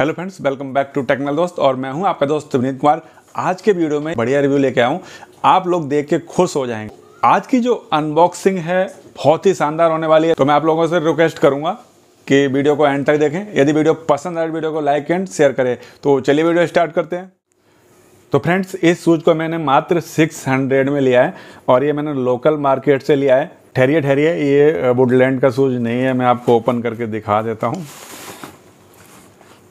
hello friends welcome back to technical Dost और मैं हूं आपका दोस्त विनीत कुमार आज के वीडियो में बढ़िया रिव्यू लेके आया हूं आप लोग देख के खुश हो जाएंगे आज की जो अनबॉक्सिंग है बहुत ही शानदार होने वाली है तो मैं आप लोगों से रिक्वेस्ट करूंगा कि वीडियो को एंड तक देखें यदि वीडियो पसंद आए वीडियो को लाइक एंड शेयर करें तो चलिए वीडियो स्टार्ट करते हैं तो फ्रेंड्स इस शूज़ को मैंने मात्र सिक्स में लिया है और ये मैंने लोकल मार्केट से लिया है ठहरिए ठहरिए ये वुडलैंड का शूज़ नहीं है मैं आपको ओपन करके दिखा देता हूँ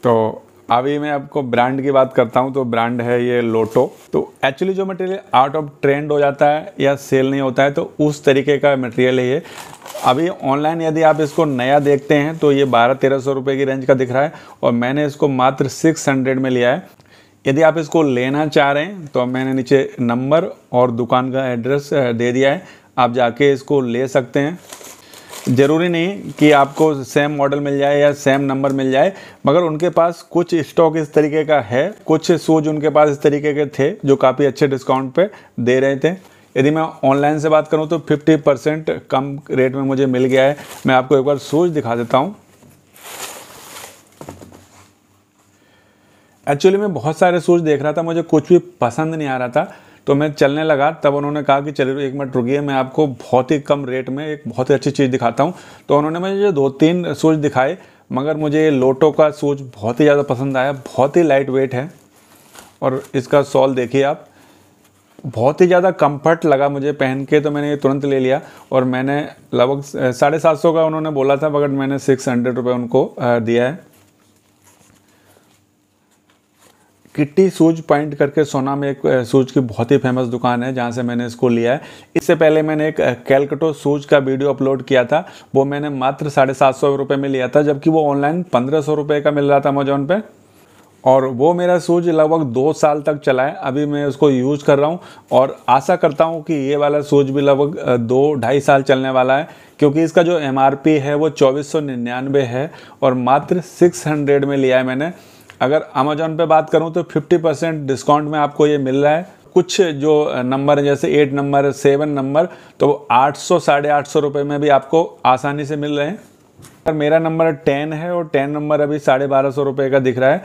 तो अभी मैं आपको ब्रांड की बात करता हूँ तो ब्रांड है ये लोटो तो एक्चुअली जो मटेरियल आउट ऑफ ट्रेंड हो जाता है या सेल नहीं होता है तो उस तरीके का मटेरियल है ये अभी ऑनलाइन यदि आप इसको नया देखते हैं तो ये बारह तेरह सौ रुपये की रेंज का दिख रहा है और मैंने इसको मात्र सिक्स हंड्रेड में लिया है यदि आप इसको लेना चाह रहे हैं तो मैंने नीचे नंबर और दुकान का एड्रेस दे दिया है आप जाके इसको ले सकते हैं ज़रूरी नहीं कि आपको सेम मॉडल मिल जाए या सेम नंबर मिल जाए मगर उनके पास कुछ स्टॉक इस तरीके का है कुछ शूज़ उनके पास इस तरीके के थे जो काफ़ी अच्छे डिस्काउंट पे दे रहे थे यदि मैं ऑनलाइन से बात करूँ तो 50 परसेंट कम रेट में मुझे मिल गया है मैं आपको एक बार शूज़ दिखा देता हूँ एक्चुअली मैं बहुत सारे शूज़ देख रहा था मुझे कुछ भी पसंद नहीं आ रहा था तो मैं चलने लगा तब उन्होंने कहा कि चलिए एक मिनट रुकिए मैं आपको बहुत ही कम रेट में एक बहुत ही अच्छी चीज़ दिखाता हूँ तो उन्होंने मुझे दो तीन सूज दिखाए मगर मुझे ये लोटो का सूज बहुत ही ज़्यादा पसंद आया बहुत ही लाइट वेट है और इसका सॉल देखिए आप बहुत ही ज़्यादा कंफर्ट लगा मुझे पहन के तो मैंने ये तुरंत ले लिया और मैंने लगभग साढ़े सात सौ का उन्होंने बोला था मगर मैंने सिक्स हंड्रेड रुपये उनको दिया है किट्टी सूज पॉइंट करके सोना में एक सूज की बहुत ही फेमस दुकान है जहाँ से मैंने इसको लिया है इससे पहले मैंने एक कैलकटो सूज का वीडियो अपलोड किया था वो मैंने मात्र साढ़े सात सौ रुपये में लिया था जबकि वो ऑनलाइन पंद्रह सौ रुपये का मिल रहा था अमेजोन पे और वो मेरा सूज लगभग दो साल तक चला है अभी मैं उसको यूज कर रहा हूँ और आशा करता हूँ कि ये वाला सूज भी लगभग दो ढाई साल चलने वाला है क्योंकि इसका जो एम है वो चौबीस है और मात्र सिक्स में लिया है मैंने अगर अमेजोन पे बात करूँ तो 50 परसेंट डिस्काउंट में आपको ये मिल रहा है कुछ जो नंबर है जैसे एट नंबर सेवन नंबर तो आठ सौ साढ़े आठ सौ रुपये में भी आपको आसानी से मिल रहे हैं पर मेरा नंबर टेन है और टेन नंबर अभी साढ़े बारह सौ रुपये का दिख रहा है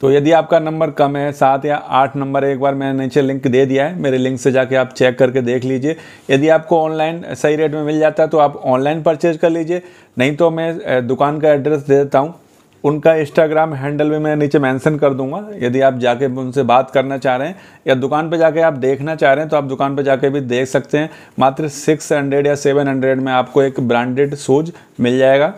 तो यदि आपका नंबर कम है सात या आठ नंबर एक बार मैंने नीचे लिंक दे दिया है मेरे लिंक से जाके आप चेक करके देख लीजिए यदि आपको ऑनलाइन सही रेट में मिल जाता है तो आप ऑनलाइन परचेज कर लीजिए नहीं तो मैं दुकान का एड्रेस दे देता हूँ उनका इंस्टाग्राम हैंडल भी मैं नीचे मेंशन कर दूंगा यदि आप जाके उनसे बात करना चाह रहे हैं या दुकान पर जाके आप देखना चाह रहे हैं तो आप दुकान पर जाके भी देख सकते हैं मात्र सिक्स हंड्रेड या सेवन हंड्रेड में आपको एक ब्रांडेड शूज मिल जाएगा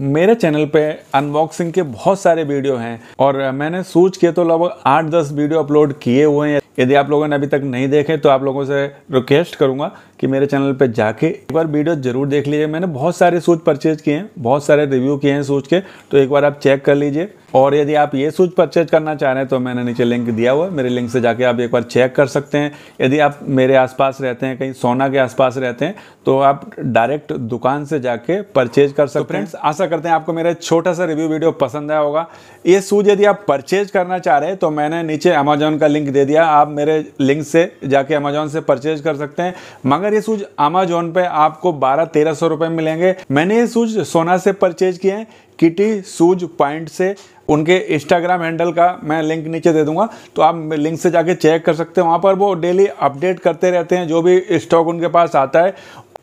मेरे चैनल पे अनबॉक्सिंग के बहुत सारे वीडियो हैं और मैंने सूच के तो लगभग आठ दस वीडियो अपलोड किए हुए हैं यदि आप लोगों ने अभी तक नहीं देखे तो आप लोगों से रिक्वेस्ट करूँगा कि मेरे चैनल पे जाके एक बार वीडियो जरूर देख लीजिए मैंने बहुत सारे सूज परचेज किए हैं बहुत सारे रिव्यू किए हैं सूज के तो एक बार आप चेक कर लीजिए और यदि आप ये सूज परचेज करना चाह रहे हैं तो मैंने नीचे लिंक दिया हुआ है मेरे लिंक से जाके आप एक बार चेक कर सकते हैं यदि आप मेरे आसपास रहते हैं कहीं सोना के आसपास रहते हैं तो आप डायरेक्ट दुकान से जाके परचेज कर सकते हैं तो फ्रेंड्स आशा करते हैं आपको मेरा छोटा सा रिव्यू वीडियो पसंद आया होगा ये सूज यदि आप परचेज करना चाह रहे हैं तो मैंने नीचे अमेजोन का लिंक दे दिया आप मेरे लिंक से जाके अमेजोन से परचेज कर सकते हैं मगर ये शूज अमेजोन पे आपको बारह तेरह सौ रुपए मिलेंगे मैंने ये शूज सोना से परचेज किए हैं किटी सूज पॉइंट से उनके इंस्टाग्राम हैंडल का मैं लिंक नीचे दे दूंगा तो आप लिंक से जाके चेक कर सकते हैं वहाँ पर वो डेली अपडेट करते रहते हैं जो भी स्टॉक उनके पास आता है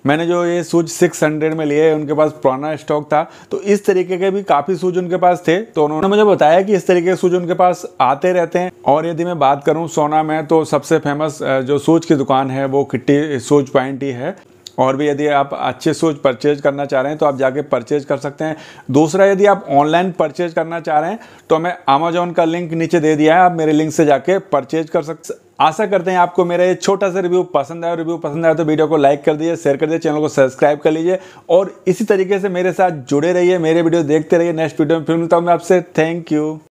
मैंने जो ये सूज 600 में लिए उनके पास पुराना स्टॉक था तो इस तरीके के भी काफ़ी सूज उनके पास थे तो उन्होंने मुझे बताया कि इस तरीके के सूज उनके पास आते रहते हैं और यदि मैं बात करूँ सोना में तो सबसे फेमस जो सूज की दुकान है वो किट्टी सूज पॉइंट ही है और भी यदि आप अच्छे सूज परचेज करना चाह रहे हैं तो आप जाके परचेज कर सकते हैं दूसरा यदि आप ऑनलाइन परचेज करना चाह रहे हैं तो मैं अमेजोन का लिंक नीचे दे दिया है आप मेरे लिंक से जाके परचेज कर सकते आशा करते हैं आपको मेरा ये छोटा सा रिव्यू पसंद आया रिव्यू पसंद आया तो वीडियो को लाइक कर दीजिए शेयर कर दीजिए चैनल को सब्सक्राइब कर लीजिए और इसी तरीके से मेरे साथ जुड़े रहिए मेरे वीडियो देखते रहिए नेक्स्ट वीडियो में फिर मिलता हूँ मैं आपसे थैंक यू